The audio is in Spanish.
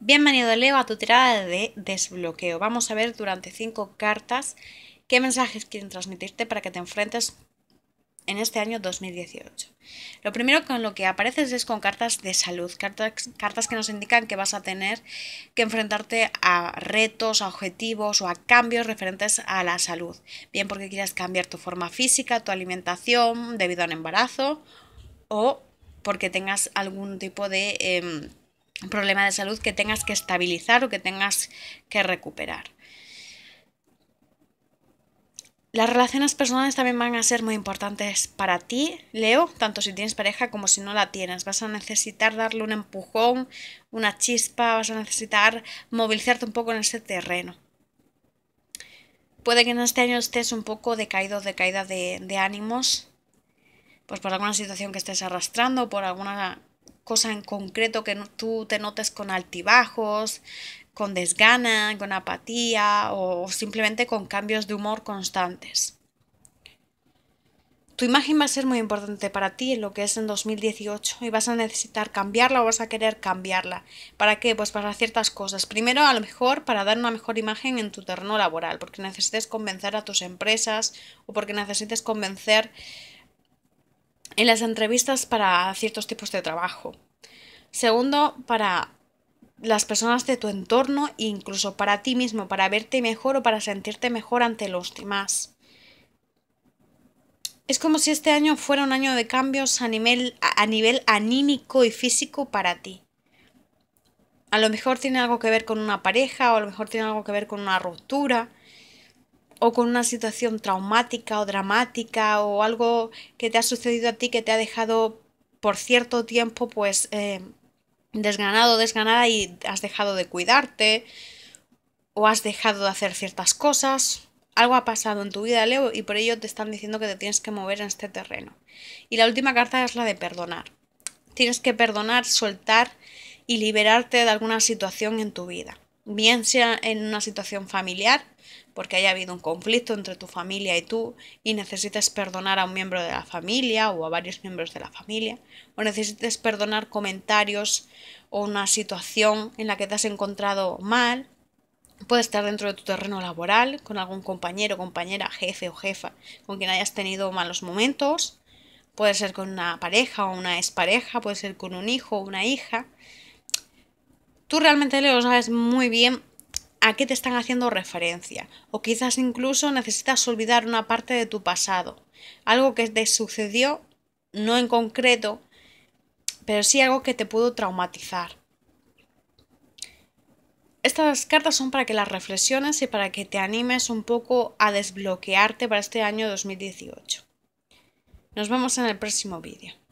Bienvenido Leo a tu tirada de desbloqueo. Vamos a ver durante cinco cartas qué mensajes quieren transmitirte para que te enfrentes en este año 2018. Lo primero con lo que apareces es con cartas de salud, cartas, cartas, que nos indican que vas a tener que enfrentarte a retos, a objetivos o a cambios referentes a la salud, bien porque quieras cambiar tu forma física, tu alimentación debido a un embarazo o porque tengas algún tipo de... Em, un problema de salud que tengas que estabilizar o que tengas que recuperar. Las relaciones personales también van a ser muy importantes para ti, Leo, tanto si tienes pareja como si no la tienes. Vas a necesitar darle un empujón, una chispa, vas a necesitar movilizarte un poco en ese terreno. Puede que en este año estés un poco decaído, decaída de, de ánimos, pues por alguna situación que estés arrastrando, por alguna cosa en concreto que tú te notes con altibajos, con desgana, con apatía o simplemente con cambios de humor constantes. Tu imagen va a ser muy importante para ti en lo que es en 2018 y vas a necesitar cambiarla o vas a querer cambiarla. ¿Para qué? Pues para ciertas cosas. Primero, a lo mejor para dar una mejor imagen en tu terreno laboral, porque necesites convencer a tus empresas o porque necesites convencer en las entrevistas para ciertos tipos de trabajo. Segundo, para las personas de tu entorno e incluso para ti mismo, para verte mejor o para sentirte mejor ante los demás. Es como si este año fuera un año de cambios a nivel, anímico y físico para ti. A lo mejor tiene algo que ver con una pareja o a lo mejor tiene algo que ver con una ruptura o con una situación traumática o dramática o algo que te ha sucedido a ti que te ha dejado por cierto tiempo pues eh, desganado, desganada y has dejado de cuidarte o has dejado de hacer ciertas cosas. Algo ha pasado en tu vida, Leo, y por ello te están diciendo que te tienes que mover en este terreno. Y la última carta es la de perdonar. Tienes que perdonar, soltar y liberarte de alguna situación en tu vida bien sea en una situación familiar, porque haya habido un conflicto entre tu familia y tú y necesites perdonar a un miembro de la familia o a varios miembros de la familia, o necesites perdonar comentarios o una situación en la que te has encontrado mal, puede estar dentro de tu terreno laboral, con algún compañero, compañera, jefe o jefa con quien hayas tenido malos momentos, puede ser con una pareja o una expareja, puede ser con un hijo o una hija, tú realmente, lo sabes muy bien a qué te están haciendo referencia. O quizás incluso necesitas olvidar una parte de tu pasado. Algo que te sucedió, no en concreto, pero sí algo que te pudo traumatizar. Estas cartas son para que las reflexiones y para que te animes un poco a desbloquearte para este año 2018. Nos vemos en el próximo vídeo.